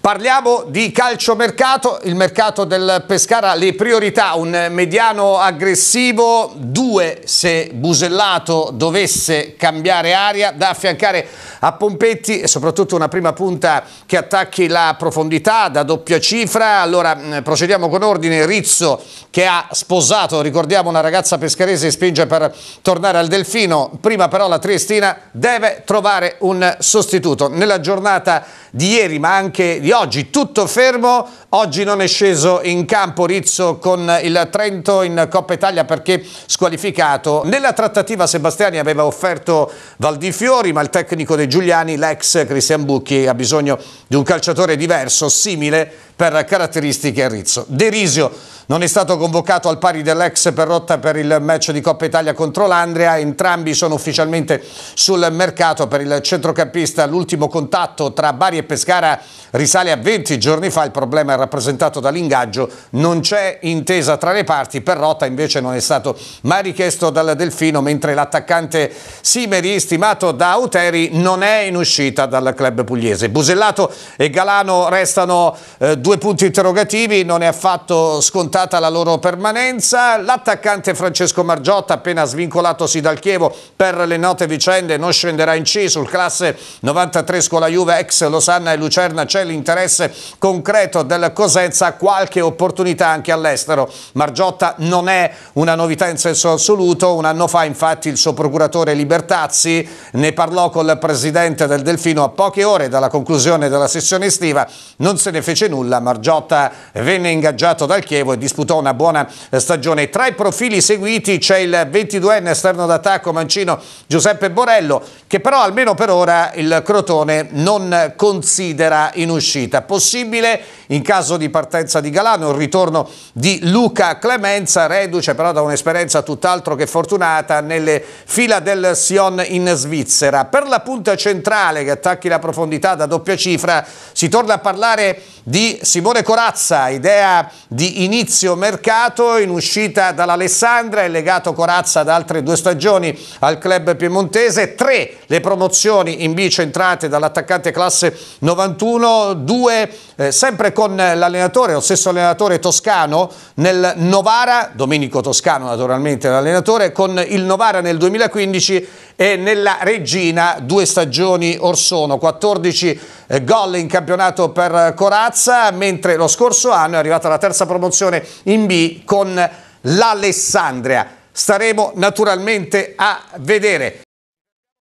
Parliamo di calciomercato, il mercato del Pescara, le priorità, un mediano aggressivo, due se Busellato dovesse cambiare aria, da affiancare a Pompetti e soprattutto una prima punta che attacchi la profondità da doppia cifra. Allora mm, procediamo con ordine, Rizzo che ha sposato, ricordiamo una ragazza pescarese spinge per tornare al Delfino, prima però la Triestina deve trovare un sostituto. Nella giornata di ieri ma anche di di oggi. Tutto fermo, oggi non è sceso in campo Rizzo con il Trento in Coppa Italia perché squalificato. Nella trattativa Sebastiani aveva offerto Valdifiori, ma il tecnico dei Giuliani, l'ex Cristian Bucchi, ha bisogno di un calciatore diverso, simile per caratteristiche a Rizzo. Derisio non è stato convocato al pari dell'ex Perrotta per il match di Coppa Italia contro l'Andrea, entrambi sono ufficialmente sul mercato per il centrocampista. L'ultimo contatto tra Bari e Pescara risale a 20 giorni fa, il problema è rappresentato dall'ingaggio, non c'è intesa tra le parti, Perrotta invece non è stato mai richiesto dal Delfino, mentre l'attaccante Simeri, stimato da Uteri, non è in uscita dal club pugliese. Busellato e Galano restano eh, due due punti interrogativi, non è affatto scontata la loro permanenza. L'attaccante Francesco Margiotta, appena svincolatosi dal Chievo per le note vicende, non scenderà in C sul classe 93 scuola Juve, ex Losanna e Lucerna. C'è l'interesse concreto del Cosenza, qualche opportunità anche all'estero. Margiotta non è una novità in senso assoluto. Un anno fa, infatti, il suo procuratore Libertazzi ne parlò col presidente del Delfino a poche ore dalla conclusione della sessione estiva. Non se ne fece nulla Margiotta venne ingaggiato dal Chievo e disputò una buona eh, stagione. Tra i profili seguiti c'è il 22enne esterno d'attacco mancino Giuseppe Borello che però almeno per ora il Crotone non considera in uscita. Possibile in caso di partenza di Galano, il ritorno di Luca Clemenza, reduce però da un'esperienza tutt'altro che fortunata nelle fila del Sion in Svizzera. Per la punta centrale che attacchi la profondità da doppia cifra si torna a parlare di Simone Corazza, idea di inizio mercato in uscita dall'Alessandra, è legato Corazza da altre due stagioni al club piemontese, tre le promozioni in bici entrate dall'attaccante classe 91, due eh, sempre con con l'allenatore, lo stesso allenatore toscano nel Novara, Domenico Toscano naturalmente l'allenatore, con il Novara nel 2015 e nella Regina due stagioni or sono, 14 eh, gol in campionato per Corazza, mentre lo scorso anno è arrivata la terza promozione in B con l'Alessandria. Staremo naturalmente a vedere.